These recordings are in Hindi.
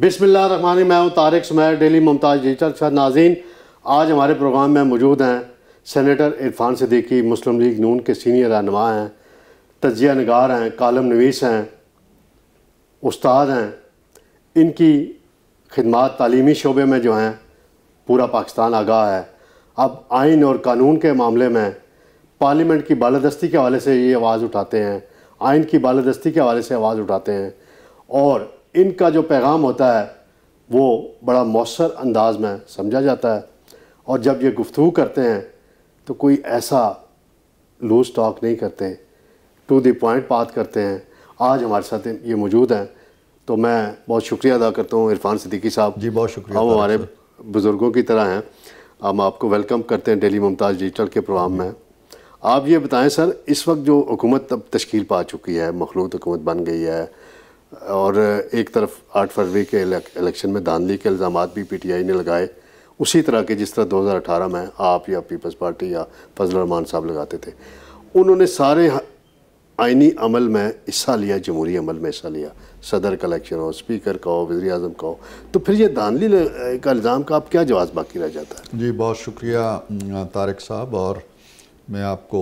बिसमिल्ल रखमान मैं हूँ तारिक सुमैर डेली मुमताज जीचर शाह नाजीन आज हमारे प्रोग्राम में मौजूद हैं सेनेटर इरफान सदीकी मुस्लिम लीग नून के सीनियर रहनमा हैं तजिया नगार हैं कालम नवीस हैं उस्ताद हैं इनकी खदमात तलीमी शोबे में जो हैं पूरा पाकिस्तान आगाह है अब आइन और कानून के मामले में पार्लियामेंट की बालादस्ती के हवाले से ये आवाज़ उठाते हैं आइन की बालादस्ती के हवाले से आवाज़ उठाते हैं और इनका जो पैगाम होता है वो बड़ा मौसर अंदाज में समझा जाता है और जब ये गुफ्तु करते हैं तो कोई ऐसा लूज टॉक नहीं करते टू द पॉइंट बात करते हैं आज हमारे साथ ये मौजूद हैं तो मैं बहुत शुक्रिया अदा करता हूँ इरफान सिद्दीकी साहब जी बहुत शुक्रिया हम हमारे बुज़ुर्गों की तरह हैं हम आपको वेलकम करते हैं डेली मुमताज़ डिजिटल के प्रोग्राम में आप ये बताएं सर इस वक्त जो हुकूमत अब तश्कील पा चुकी है मखलूत हुकूमत बन गई है और एक तरफ आठ फरवरी के इलेक्शन में धांधली के इल्ज़ाम भी पीटीआई ने लगाए उसी तरह के जिस तरह 2018 में आप या पीपल्स पार्टी या फजल रमान साहब लगाते थे उन्होंने सारे आइनी अमल में हिस्सा लिया जमहूरी अमल में हिस्सा लिया सदर का इलेक्शन हो स्पीकर का हो वजी अजम का हो तो फिर ये धांधली का इल्ज़ाम का आप क्या जवाब बाकी रह जाता है जी बहुत शुक्रिया तारक साहब और मैं आपको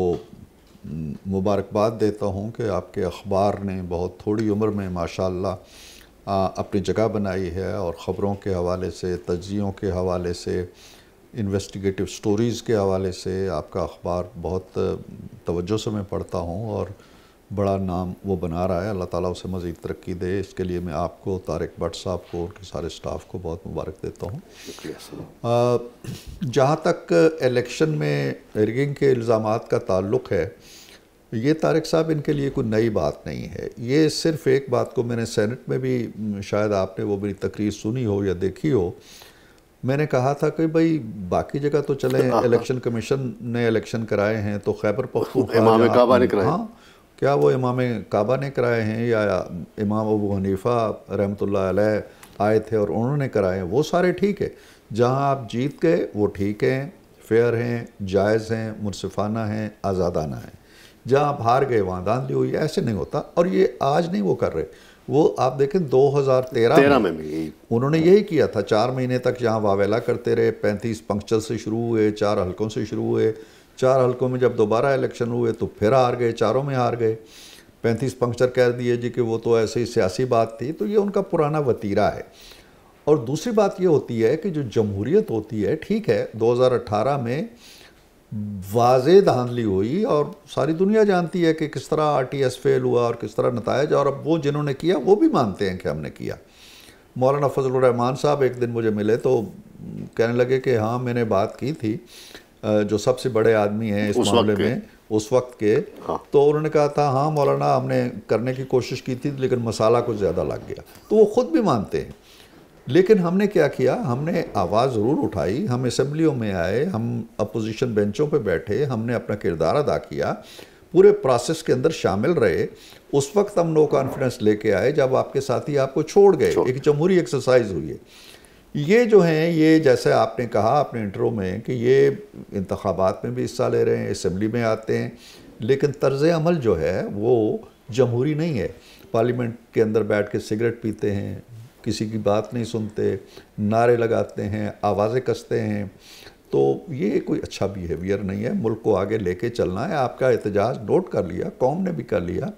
मुबारकबाद देता हूँ कि आपके अखबार ने बहुत थोड़ी उम्र में माशाल्लाह अपनी जगह बनाई है और ख़बरों के हवाले से तजियों के हवाले से इन्वेस्टिगेटिव स्टोरीज़ के हवाले से आपका अखबार बहुत तवज्जो से मैं पढ़ता हूँ और बड़ा नाम वो बना रहा है अल्लाह ताला उसे मज़ीद तरक्की दे इसके लिए मैं आपको तारक भट्ट साहब को उनके सारे स्टाफ को बहुत मुबारक देता हूँ जहाँ तक इलेक्शन में रिगिंग के इल्ज़ाम का ताल्लुक है ये तारक साहब इनके लिए कोई नई बात नहीं है ये सिर्फ़ एक बात को मैंने सेनेट में भी शायद आपने वो मेरी तकरीर सुनी हो या देखी हो मैंने कहा था कि भाई बाकी जगह तो चले हाँ, हाँ। इलेक्शन कमीशन ने इलेक्शन कराए हैं तो खैबर पख्तूनख्वा ने कराए हाँ क्या वो इमाम काबा ने कराए हैं या इमाम अबू हनीफ़ा रहमत आए थे और उन्होंने कराए हैं वो सारे ठीक है जहाँ आप जीत गए वो ठीक हैं फेयर हैं जायज़ हैं मुनसफाना हैं आज़ादाना हैं जहाँ आप हार गए वहाँ धांधली हुई ऐसे नहीं होता और ये आज नहीं वो कर रहे वो आप देखें 2013 में, में भी उन्होंने यही किया था चार महीने तक जहाँ वावेला करते रहे पैंतीस पंक्चर से शुरू हुए चार हलकों से शुरू हुए चार हलकों में जब दोबारा इलेक्शन हुए तो फिर हार गए चारों में हार गए पैंतीस पंक्चर कह दिए जी कि वो तो ऐसे ही सियासी बात थी तो ये उनका पुराना वतीरा है और दूसरी बात ये होती है कि जो जमहूरियत होती है ठीक है 2018 में वाज धांधली हुई और सारी दुनिया जानती है कि किस तरह आर फेल हुआ और किस तरह नतज और अब वो जिन्होंने किया वो भी मानते हैं कि हमने किया मौलाना फजल रहमान साहब एक दिन मुझे मिले तो कहने लगे कि हाँ मैंने बात की थी जो सबसे बड़े आदमी हैं इस मामले में उस वक्त के हाँ। तो उन्होंने कहा था हाँ मौलाना हमने करने की कोशिश की थी लेकिन मसाला कुछ ज़्यादा लग गया तो वो ख़ुद भी मानते हैं लेकिन हमने क्या किया हमने आवाज़ ज़रूर उठाई हम असम्बलियों में आए हम अपोजिशन बेंचों पर बैठे हमने अपना किरदार अदा किया पूरे प्रोसेस के अंदर शामिल रहे उस वक्त हम नो कॉन्फिडेंस लेके आए जब आपके साथी आपको छोड़ गए एक जमहूरी एक्सरसाइज हुई है ये जो हैं ये जैसे आपने कहा अपने इंटरव्यू में कि ये इंतबात में भी हिस्सा ले रहे हैं इसम्बली में आते हैं लेकिन तर्ज अमल जो है वो जमहूरी नहीं है पार्लियामेंट के अंदर बैठ के सिगरेट पीते हैं किसी की बात नहीं सुनते नारे लगाते हैं आवाज़ें कसते हैं तो ये कोई अच्छा बिहेवियर नहीं है मुल्क को आगे लेके चलना है आपका एहतजाज नोट कर लिया कौम ने भी कर लिया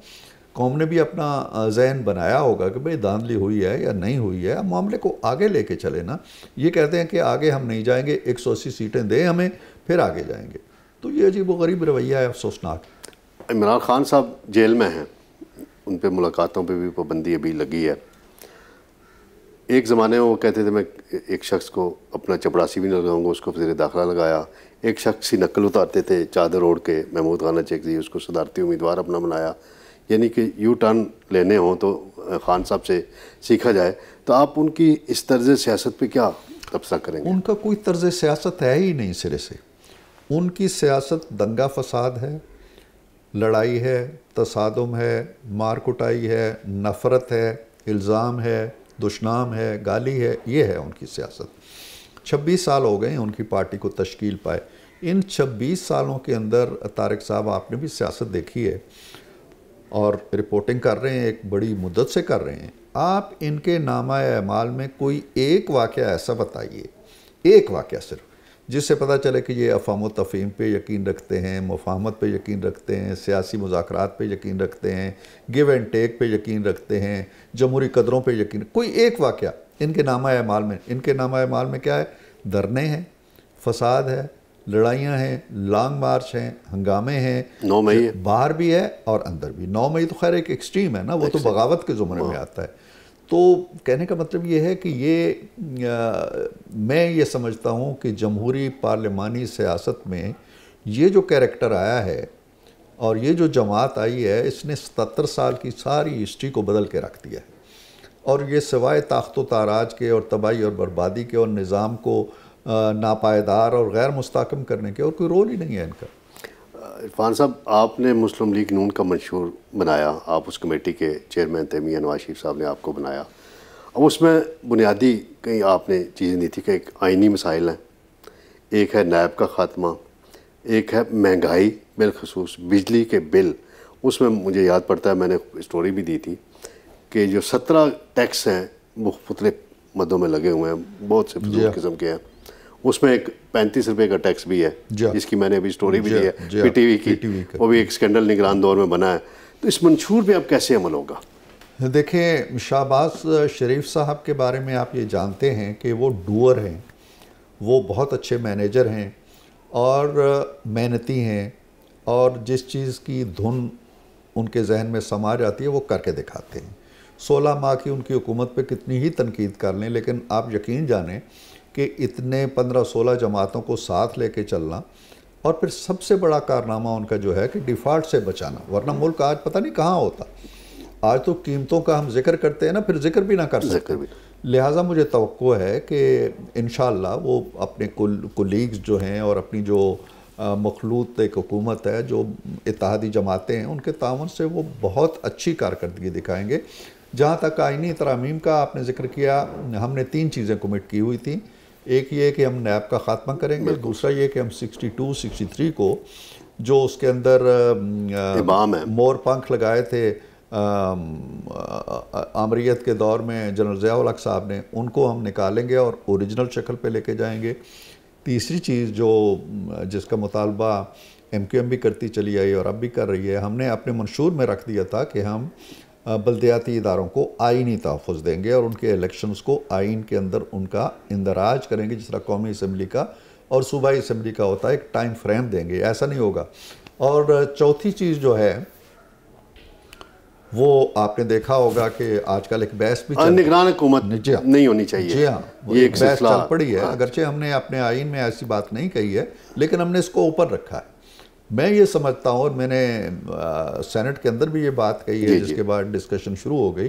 कौम ने भी अपना जहन बनाया होगा कि भाई धांधली हुई है या नहीं हुई है अब मामले को आगे लेके चले ना ये कहते हैं कि आगे हम नहीं जाएंगे एक सौ अस्सी सीटें दें हमें फिर आगे जाएंगे तो ये अजीब गरीब रवैया है अफसोसनाक इमरान खान साहब जेल में हैं उन पर मुलाकातों पर भी पाबंदी अभी लगी है एक ज़माने में वो कहते थे मैं एक शख्स को अपना चपड़ासी भी नहीं लगाऊंगा उसको फिर दाखिला लगाया एक शख्स ही नकल उतारते थे चादर ओढ़ के महमूद खाना दी उसको सदारती उम्मीदवार अपना बनाया यानी कि यू टर्न लेने हों तो खान साहब से सीखा जाए तो आप उनकी इस तर्ज सियासत पे क्या कब्जा करेंगे उनका कोई तर्ज सियासत है ही नहीं सिरे से उनकी सियासत दंगा फसाद है लड़ाई है तसादम है मार कुटाई है नफ़रत है इल्ज़ाम है दुश्नाम है गाली है ये है उनकी सियासत 26 साल हो गए उनकी पार्टी को तश्कील पाए इन 26 सालों के अंदर तारक साहब आपने भी सियासत देखी है और रिपोर्टिंग कर रहे हैं एक बड़ी मुद्दत से कर रहे हैं आप इनके नामा अमाल में कोई एक वाक़ ऐसा बताइए एक वाक़ सिर्फ जिससे पता चले कि ये अफाम व तफीम पर यकीन रखते हैं मफाहमत पर यकीन रखते हैं सियासी मुजाकर पर यकीन रखते हैं गिव एंड टेक पर यकीन रखते हैं जमहूरी कदरों पर यकीन कोई एक वाक़ इनके नामा अमाल में इनके नामा अमाल में क्या है धरने हैं फसाद है लड़ाइयाँ हैं लॉन्ग मार्च हैं हंगामे हैं नौ मई बाहर भी है और अंदर भी नौ मई तो खैर एक एक्सट्रीम है ना वो तो बगावत के ज़ुमरे में हाँ। आता है तो कहने का मतलब ये है कि ये आ, मैं ये समझता हूँ कि जमहूरी पार्लिमानी सियासत में ये जो कैरेक्टर आया है और ये जो जमात आई है इसने सतर साल की सारी हिस्ट्री को बदल के रख दिया है और ये सिवाय ताख्त ताराज के और तबाही और बर्बादी के और निज़ाम को नापायदार और गैर मुस्तकम करने के और कोई रोल ही नहीं है इनका इरफान साहब आपने मुस्लिम लीग नून का मंशूर बनाया आप उस कमेटी के चेयरमैन थे मियाँ नवाज शरीफ साहब ने आपको बनाया अब उसमें बुनियादी कई आपने चीज़ें दी थी कि एक आइनी मसाइल हैं एक है नैब का ख़ात्मा एक है महंगाई बिलखसूस बिजली के बिल उसमें मुझे याद पड़ता है मैंने स्टोरी भी दी थी कि जो सत्रह टैक्स हैं मुख्तलिफ मदों में लगे हुए हैं बहुत से हाँ। किस्म के हैं उसमें एक पैंतीस रुपए का टैक्स भी है जिसकी मैंने अभी स्टोरी भी दी है पीटीवी की वो भी एक स्कैंडल निगरान दौर में बना है तो इस मंशूर पे अब कैसे अमल होगा देखिए शाहबाज शरीफ साहब के बारे में आप ये जानते हैं कि वो डूअर हैं वो बहुत अच्छे मैनेजर हैं और मेहनती हैं और जिस चीज़ की धुन उनके जहन में समा जाती है वो करके दिखाते हैं सोलह माह की उनकी हुकूमत पे कितनी ही तनकीद कर लें लेकिन आप यकीन जानें कि इतने पंद्रह सोलह जमातों को साथ लेके चलना और फिर सबसे बड़ा कारनामा उनका जो है कि डिफ़ॉल्ट से बचाना वरना हम्म। मुल्क आज पता नहीं कहाँ होता आज तो कीमतों का हम जिक्र करते हैं ना फिर जिक्र भी ना कर सकते लिहाजा मुझे तो है कि इन वो अपने कुलीग्स जो हैं और अपनी जो मखलूत एक हुकूमत है जो इतिहादी जमातें हैं उनके तावन से वो बहुत अच्छी कारकर्दगी दिखाएंगे जहाँ तक आइनी तरामीम का आपने जिक्र किया हमने तीन चीज़ें कमिट की हुई थी एक ये कि हम नैब का ख़ात्मा करेंगे दूसरा ये कि हम 62, 63 को जो उसके अंदर मोर पंख लगाए थे आमरीत के दौर में जनरल ज़ियाक साहब ने उनको हम निकालेंगे और ओरिजिनल शक्ल पे लेके जाएंगे तीसरी चीज़ जो जिसका मुतालबा एम क्यू एम भी करती चली आई और अब भी कर रही है हमने अपने मंशूर में रख दिया था कि हम बलदियाती इदारों को आइनी तहफ़ देंगे और उनके इलेक्शंस को आइन के अंदर उनका इंदराज करेंगे जिस तरह कौमी असम्बली का और सूबाई असम्बली का होता है एक टाइम फ्रेम देंगे ऐसा नहीं होगा और चौथी चीज़ जो है वो आपने देखा होगा कि आजकल एक बहस भी निगरान हाँ। नहीं होनी चाहिए जी हाँ ये एक बहस चल पड़ी है हाँ। अगरचे हमने अपने आइन में ऐसी बात नहीं कही है लेकिन हमने इसको ऊपर रखा है मैं ये समझता हूँ और मैंने सेनेट के अंदर भी ये बात कही है जिसके बाद डिस्कशन शुरू हो गई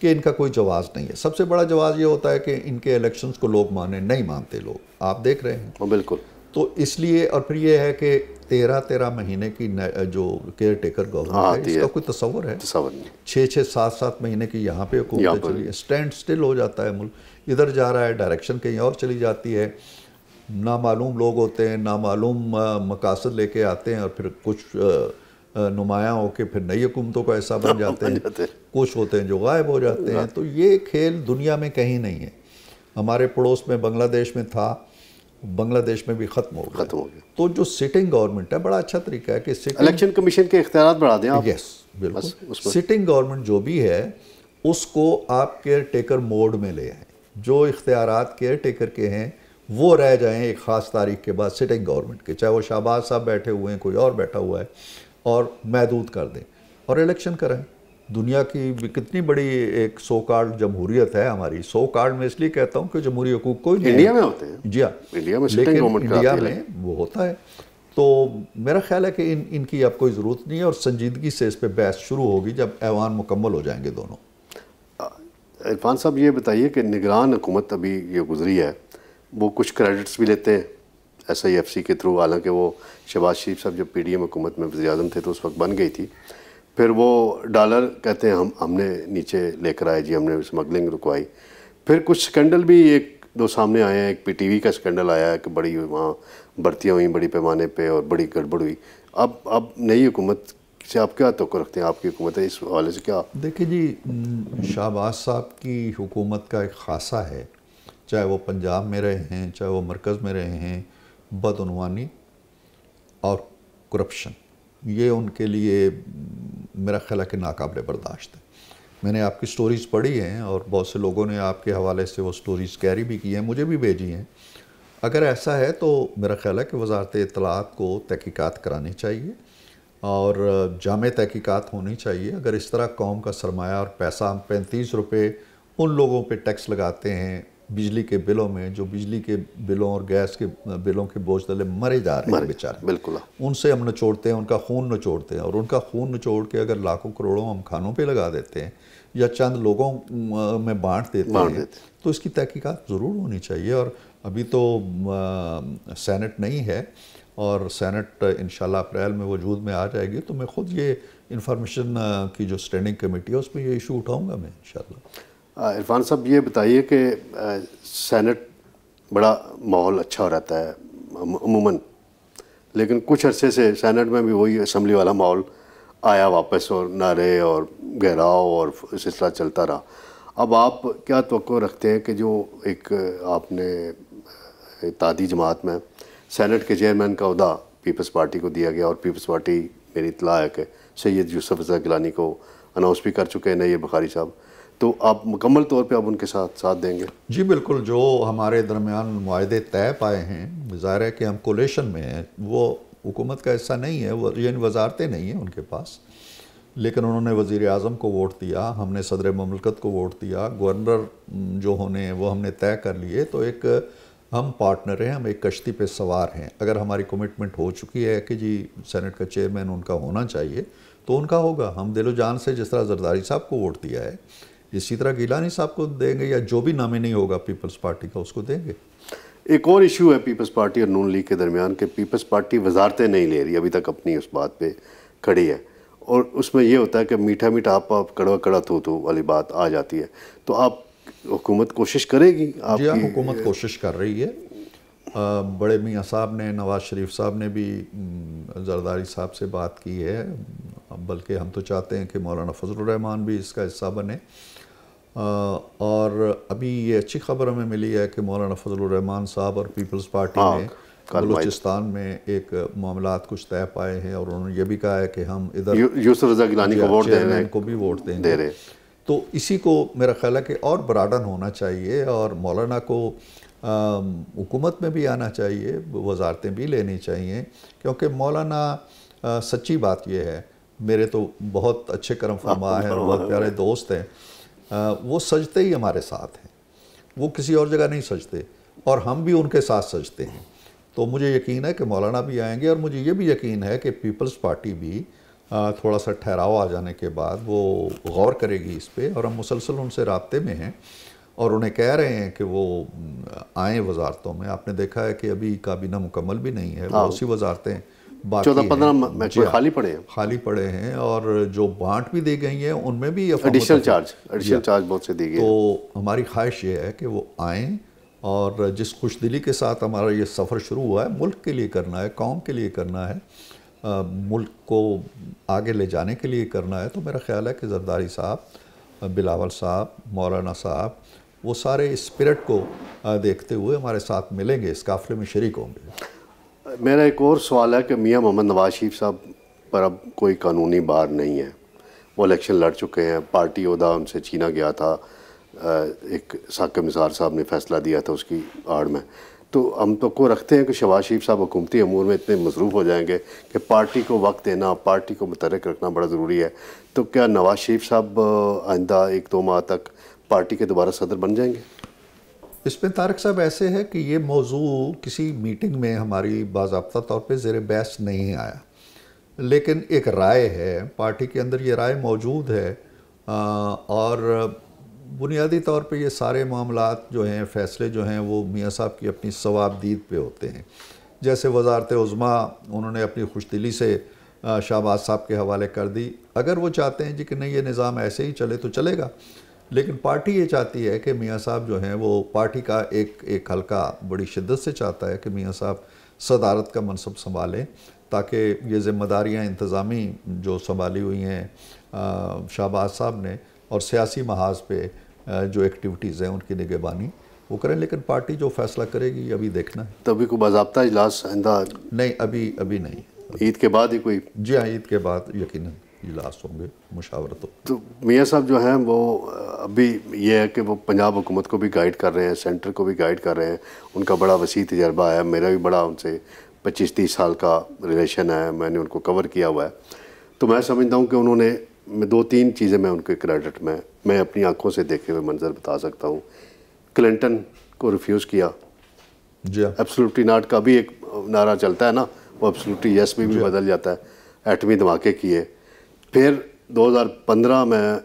कि इनका कोई जवाब नहीं है सबसे बड़ा जवाब ये होता है कि इनके इलेक्शंस को लोग माने नहीं मानते लोग आप देख रहे हैं बिल्कुल तो इसलिए और फिर ये है कि तेरह तेरह महीने की जो केयर टेकर गवर्नमेंट हाँ, है इसका कोई तस्वर है छः छः सात सात महीने की यहाँ पे चली स्टैंड स्टिल हो जाता है मुल्क इधर जा रहा है डायरेक्शन कहीं और चली जाती है नामालूम लोग होते हैं नामालूम मकासद लेके आते हैं और फिर कुछ नुमाया के फिर नई हुकूमतों का ऐसा बन जाते हैं कुछ होते हैं जो गायब हो जाते हैं हाँ। तो ये खेल दुनिया में कहीं नहीं है हमारे पड़ोस में बांग्लादेश में था बांग्लादेश में भी खत्म हो गया खत्म हो गया तो जो सिटिंग गवर्नमेंट है बड़ा अच्छा तरीका है कि इलेक्शन कमीशन के इख्तियार बढ़ा दें आप यस बिल्कुल सिटिंग गवर्नमेंट जो भी है उसको आप केयर टेकर मोड में ले आए जो इख्तियार केयर टेकर के हैं वो रह जाएं एक ख़ास तारीख के बाद सिटिंग गवर्नमेंट के चाहे वो शहबाज साहब बैठे हुए हैं कोई और बैठा हुआ है और महदूद कर दें और इलेक्शन करें दुनिया की कितनी बड़ी एक सो कार्ड जमहूरियत है हमारी सो कार्ड में इसलिए कहता हूँ कि जमहूरी हकूक कोई नहीं इंडिया में होते हैं जी हाँ इंडिया में लेकिन इंडिया में वो होता है तो मेरा ख्याल है कि इन इनकी अब कोई ज़रूरत नहीं है और संजीदगी से इस पर बहस शुरू होगी जब ऐवान मुकम्मल हो जाएंगे दोनों इरफान साहब ये बताइए कि निगरान हुकूमत अभी ये गुजरी है वो कुछ क्रेडिट्स भी लेते हैं एस आई एफ सी के थ्रू हालांकि वो शहबाज शरीफ साहब जब पी डी एम हुकूमत में वजी अजम थे तो उस वक्त बन गई थी फिर वो डॉलर कहते हैं हम हमने नीचे लेकर आए जी हमने स्मगलिंग रुकवाई फिर कुछ स्कैंडल भी एक दो सामने आए हैं एक पी टी वी का स्कैंडल आया है कि बड़ी वहाँ भर्तियाँ हुई बड़ी पैमाने पर और बड़ी गड़बड़ हुई अब अब नई हुकूमत से आप क्या तो रखते हैं आपकी हुकूमत है इस हवाले से क्या देखिए जी शाहबाज साहब की हुकूमत का एक खासा है चाहे वो पंजाब में रहे हैं चाहे वो मरकज़ में रहे हैं बदनवानी और करप्शन ये उनके लिए मेरा ख्याल है कि नाकबले बर्दाश्त है मैंने आपकी स्टोरीज़ पढ़ी हैं और बहुत से लोगों ने आपके हवाले से वो स्टोरीज़ कैरी भी की हैं मुझे भी भेजी हैं अगर ऐसा है तो मेरा ख्याल है कि वजारत इतलात को तहकीक़ात करानी चाहिए और जाम तहकीक़ात होनी चाहिए अगर इस तरह कौम का सरमाया और पैसा हम पैंतीस रुपये उन लोगों पे टैक्स लगाते हैं बिजली के बिलों में जो बिजली के बिलों और गैस के बिलों के बोझ तले मरे जा रहे हैं बेचारे बिल्कुल उनसे हम नचोड़ते हैं उनका खून नचोड़ते हैं और उनका खून नचोड़ के अगर लाखों करोड़ों हम खानों पे लगा देते हैं या चंद लोगों में बांट देते हैं तो इसकी तहकीक़त ज़रूर होनी चाहिए और अभी तो सैनट नहीं है और सैनट इन अप्रैल में वजूद में आ जाएगी तो मैं खुद ये इंफॉर्मेशन की जो स्टैंडिंग कमेटी है उसमें ये इशू उठाऊँगा मैं इन इरफान साहब ये बताइए कि सैनट बड़ा माहौल अच्छा रहता है अमूमन लेकिन कुछ अरसे से सैनट में भी वही असम्बली वाला माहौल आया वापस और नारे और गहराव और सिलसिला चलता रहा अब आप क्या तो रखते हैं कि जो एक आपने तादी जमात में सैनट के चेयरमैन का उहदा पीपल्स पार्टी को दिया गया और पीपल्स पार्टी मेरी इतला है कि सैद यूसुफ गिलानी को अनाउंस भी कर चुके हैं नैब बुखारी साहब तो आप मुकम्मल तौर पे आप उनके साथ साथ देंगे जी बिल्कुल जो हमारे दरमियान माहे तय पाए हैं ज़ाहिर है कि हम कोलेशन में हैं वो हुकूमत का हिस्सा नहीं है वो यानी वजारतें नहीं हैं उनके पास लेकिन उन्होंने वज़ी अजम को वोट दिया हमने सदर ममलकत को वोट दिया गवर्नर जो होने वो हमने तय कर लिए तो एक हम पार्टनर हैं हम एक कश्ती पे सवार हैं अगर हमारी कमिटमेंट हो चुकी है कि जी सेनेट का चेयरमैन उनका होना चाहिए तो उनका होगा हम दिलो जान से जिस तरह जरदारी साहब को वोट दिया है इसी तरह गिलानी साहब को देंगे या जो भी नहीं होगा पीपल्स पार्टी का उसको देंगे एक और इशू है पीपल्स पार्टी और नून लीग के दरमियान कि पीपल्स पार्टी वजारतें नहीं ले रही अभी तक अपनी उस बात पे खड़ी है और उसमें यह होता है कि मीठा मीठा आप आप कड़वा कड़ा तो वाली बात आ जाती है तो आप हुकूमत कोशिश करेगी हाँ, आप हुकूमत कोशिश कर रही है आ, बड़े मियाँ साहब ने नवाज शरीफ साहब ने भी जरदारी साहब से बात की है बल्कि हम तो चाहते हैं कि मौलाना फजल रहमान भी इसका हिस्सा बने और अभी ये अच्छी खबर हमें मिली है कि मौलाना फजलरहमान साहब और पीपल्स पार्टी ने हाँ, बलूचिस्तान में एक मामला कुछ तय पाए हैं और उन्होंने ये भी कहा है कि हम इधर यूसुफ को वोट दे को भी वोट देंगे दे रहे तो इसी को मेरा ख्याल है कि और बराडन होना चाहिए और मौलाना को हुकूमत में भी आना चाहिए वजारतें भी लेनी चाहिए क्योंकि मौलाना सच्ची बात यह है मेरे तो बहुत अच्छे करम फरमा हैं और बहुत प्यारे दोस्त हैं वो सजते ही हमारे साथ हैं वो किसी और जगह नहीं सजते और हम भी उनके साथ सजते हैं तो मुझे यकीन है कि मौलाना भी आएंगे और मुझे ये भी यकीन है कि पीपल्स पार्टी भी थोड़ा सा ठहराव आ जाने के बाद वो गौर करेगी इस पर और हम मुसलसल उनसे रबते में हैं और उन्हें कह रहे हैं कि वो आएँ वजारतों में आपने देखा है कि अभी काबीना मुकम्मल भी नहीं है वो हाँ। उसी वजारतें चौदह पंद्रह मैच खाली पड़े हैं खाली पड़े हैं और जो बांट भी दी गई हैं उनमें भी एडिशनल चार्ज एडिशनल चार्ज बहुत से दी गई तो हमारी ख्वाहिश ये है कि वो आएँ और जिस खुश दिली के साथ हमारा ये सफ़र शुरू हुआ है मुल्क के लिए करना है कौम के लिए करना है आ, मुल्क को आगे ले जाने के लिए करना है तो मेरा ख्याल है कि जरदारी साहब बिलावल साहब मौलाना साहब वो सारे स्पिरिट को देखते हुए हमारे साथ मिलेंगे इस काफ़िले में शरीक होंगे मेरा एक और सवाल है कि मियाँ मोहम्मद नवाज शरीफ साहब पर अब कोई कानूनी बार नहीं है वो इलेक्शन लड़ चुके हैं पार्टी उदा उनसे छीना गया था एक साक मिसार साहब ने फैसला दिया था उसकी आड़ में तो हम तो को रखते हैं कि शबाज शरीफ साहब हुकूमती अमूर में इतने मसरूफ़ हो जाएंगे कि पार्टी को वक्त देना पार्टी को मुतरक रखना बड़ा ज़रूरी है तो क्या नवाज शरीफ साहब आइंदा एक दो माह तक पार्टी के दोबारा सदर बन जाएंगे इसमें तारक साहब ऐसे है कि ये मौजू किसी मीटिंग में हमारी बाबा तौर पर ज़ेर बहस नहीं आया लेकिन एक राय है पार्टी के अंदर ये राय मौजूद है और बुनियादी तौर पे ये सारे मामला जो हैं फैसले जो हैं वो मियाँ साहब की अपनी सवाबदीद पे होते हैं जैसे वजारत उज़मा उन्होंने अपनी खुश दिली से शाहबाज साहब के हवाले कर दी अगर वो चाहते हैं जी कि नहीं ये निज़ाम ऐसे ही चले तो चलेगा लेकिन पार्टी ये चाहती है कि मियाँ साहब जो हैं वो पार्टी का एक एक हल्का बड़ी शिद्दत से चाहता है कि मियाँ साहब सदारत का मनसब संभालें ताकि ये जिम्मेदारियाँ इंतज़ामी जो संभाली हुई हैं शाहबाज साहब ने और सियासी महाज पे जो एक्टिविटीज़ हैं उनकी निगेबानी वो करें लेकिन पार्टी जो फैसला करेगी अभी देखना है तभी तो कोई बाबा इजलास नहीं अभी अभी नहीं ईद के बाद ही कोई जी हाँ ईद के बाद यकीन इजलास होंगे मुशावरत तो मियाँ साहब जो हैं वो अभी ये है कि वो पंजाब हुकूमत को भी गाइड कर रहे हैं सेंटर को भी गाइड कर रहे हैं उनका बड़ा वसी तजर्बा है मेरा भी बड़ा उनसे पच्चीस तीस साल का रिलेशन है मैंने उनको कवर किया हुआ है तो मैं समझता हूँ कि उन्होंने दो तीन चीज़ें मैं उनके क्रेडिट में मैं अपनी आंखों से देखे हुए मंजर बता सकता हूँ क्लिंटन को रिफ्यूज़ किया जी एब्सोल्युटली हाँ। नाट का भी एक नारा चलता है ना वो एब्सोल्युटली यस में भी, भी हाँ। बदल जाता है एटमी धमाके किए फिर 2015 में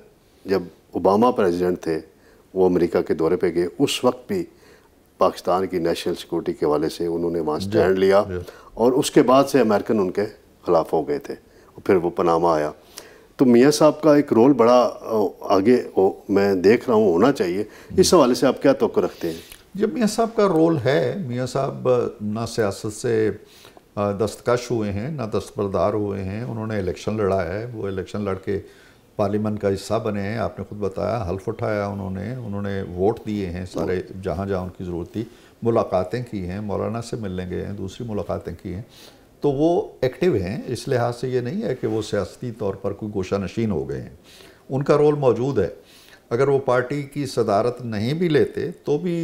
जब ओबामा प्रेसिडेंट थे वो अमेरिका के दौरे पे गए उस वक्त भी पाकिस्तान की नेशनल सिक्योरिटी के हवाले से उन्होंने वहाँ स्टैंड लिया और उसके बाद से अमेरिकन उनके ख़िलाफ़ हो गए थे और फिर वो पनामा आया तो मियाँ साहब का एक रोल बड़ा आगे ओ, मैं देख रहा हूँ होना चाहिए इस हवाले से आप क्या तो रखते हैं जब मियाँ साहब का रोल है मियाँ साहब ना सियासत से दस्तकश हुए हैं ना दस्तबरदार हुए हैं उन्होंने इलेक्शन लड़ा है वो इलेक्शन लड़ के पार्लियामेंट का हिस्सा बने हैं आपने खुद बताया हल्फ उठाया उन्होंने उन्होंने वोट दिए हैं सारे जहाँ जहाँ उनकी ज़रूरत थी मुलाकातें की हैं मौलाना से मिलने गए हैं दूसरी मुलाकातें की हैं तो वो एक्टिव हैं इस लिहाज से ये नहीं है कि वो सियासती तौर पर कोई गोशा नशीन हो गए हैं उनका रोल मौजूद है अगर वो पार्टी की सदारत नहीं भी लेते तो भी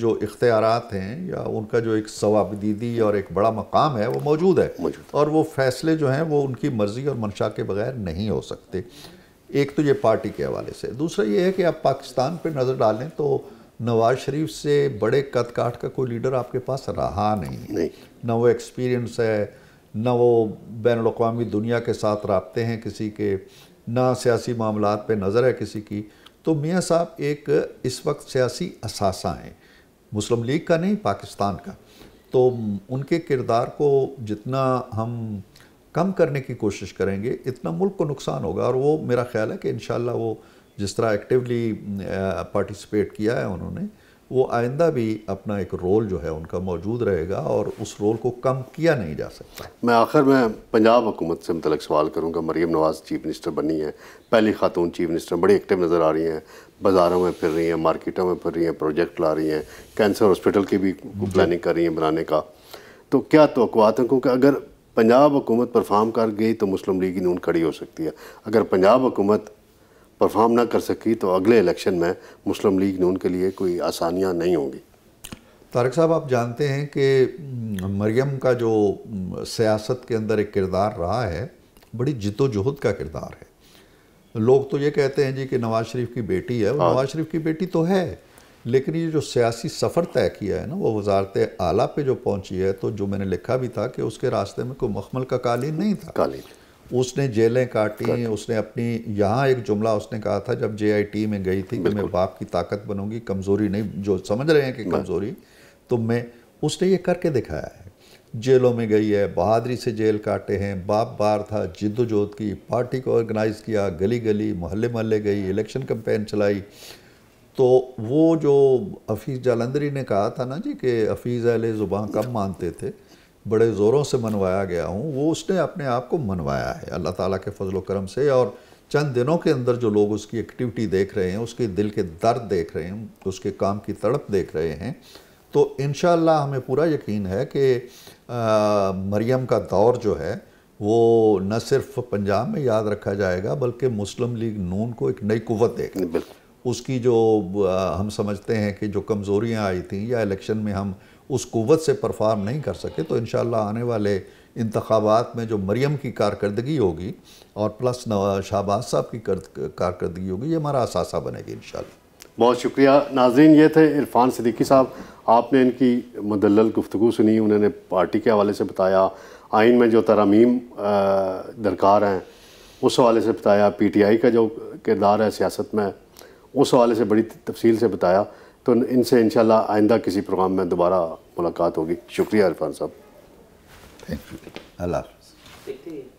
जो इख्तियारत हैं या उनका जो एक सवाबदीदी और एक बड़ा मकाम है वो मौजूद है मौजूद और वो फैसले जो हैं वो उनकी मर्ज़ी और मंशा के बगैर नहीं हो सकते एक तो ये पार्टी के हवाले से दूसरा ये है कि आप पाकिस्तान पर नज़र डालें तो नवाज शरीफ से बड़े कद काट का कोई लीडर आपके पास रहा नहीं, नहीं। ना वो एक्सपीरियंस है ना वो बैन अवी दुनिया के साथ रबते हैं किसी के ना सियासी मामला पर नज़र है किसी की तो मियाँ साहब एक इस वक्त सियासी असासा हैं मुस्लिम लीग का नहीं पाकिस्तान का तो उनके किरदार को जितना हम कम करने की कोशिश करेंगे इतना मुल्क को नुकसान होगा और वो मेरा ख्याल है कि इन वो जिस तरह एक्टिवली पार्टिसिपेट किया है उन्होंने वो आइंदा भी अपना एक रोल जो है उनका मौजूद रहेगा और उस रोल को कम किया नहीं जा सकता मैं आखिर में पंजाब हुकूमत से मतलब सवाल करूँगा मरीम नवाज़ चीफ मिनिस्टर बनी है पहली खातून चीफ मिनिस्टर बड़ी एक्टिव नज़र आ रही हैं बाज़ारों में फिर रही हैं मार्केटों में फिर रही हैं प्रोजेक्ट ला रही हैं कैंसर हॉस्पिटल की भी प्लानिंग कर रही हैं बनाने का तो क्या तो क्योंकि अगर पंजाब हुकूमत परफॉर्म कर गई तो मुस्लिम लीग नून खड़ी हो सकती है अगर पंजाब हुकूमत परफॉर्म ना कर सकी तो अगले इलेक्शन में मुस्लिम लीग नून के लिए कोई आसानियाँ नहीं होंगी तारक साहब आप जानते हैं कि मरियम का जो सियासत के अंदर एक किरदार रहा है बड़ी जितोजहद का किरदार है लोग तो ये कहते हैं जी कि नवाज शरीफ की बेटी है वो हाँ। नवाज शरीफ की बेटी तो है लेकिन ये जो सियासी सफ़र तय किया है ना वो वजारत आला पे जो पहुंची है तो जो मैंने लिखा भी था कि उसके रास्ते में कोई मखमल का कालीन नहीं था कालीन उसने जेलें काटी उसने अपनी यहाँ एक जुमला उसने कहा था जब जे में गई थी कि मैं बाप की ताकत बनूंगी कमज़ोरी नहीं जो समझ रहे हैं कि कमज़ोरी तो मैं उसने ये करके दिखाया है जेलों में गई है बहादरी से जेल काटे हैं बाप बार था जिद्दोजहद की पार्टी को ऑर्गेनाइज़ किया गली गली मोहल्ले मोहल्ले गई इलेक्शन कैंपेन चलाई तो वो जो हफीज़ जालंधरी ने कहा था ना जी कि हफीज़ अहल ज़ुबान कम मानते थे बड़े ज़ोरों से मनवाया गया हूँ वो उसने अपने आप को मनवाया है अल्लाह ताला के फजल करम से और चंद दिनों के अंदर जो लोग उसकी एक्टिविटी देख रहे हैं उसके दिल के दर्द देख रहे हैं उसके काम की तड़प देख रहे हैं तो इन हमें पूरा यकीन है कि मरियम का दौर जो है वो न सिर्फ पंजाब में याद रखा जाएगा बल्कि मुस्लिम लीग नून को एक नई कुत देगा उसकी जो आ, हम समझते हैं कि जो कमज़ोरियाँ आई थी या इलेक्शन में हम उस क़वत से परफॉर्म नहीं कर सके तो इन आने वाले इंतबात में जो मरियम की कारकर्दगी होगी और प्लस शाहबाज साहब की कारकर्दगी होगी ये हमारा असासा बनेगी इन बहुत शुक्रिया नाजरीन ये थे इरफान सदीकी साहब आपने इनकी मदलल गुफ्तु सुनी उन्होंने पार्टी के हवाले से बताया आइन में जो तरामीम दरकार हैं उस हवाले से बताया पी टी आई का जो किरदार है सियासत में उस हवाले से बड़ी तफसील से बताया तो इनसे इन आइंदा किसी प्रोग्राम में दोबारा मुलाकात होगी शुक्रिया इरफान साहब थैंक यू अल्लाह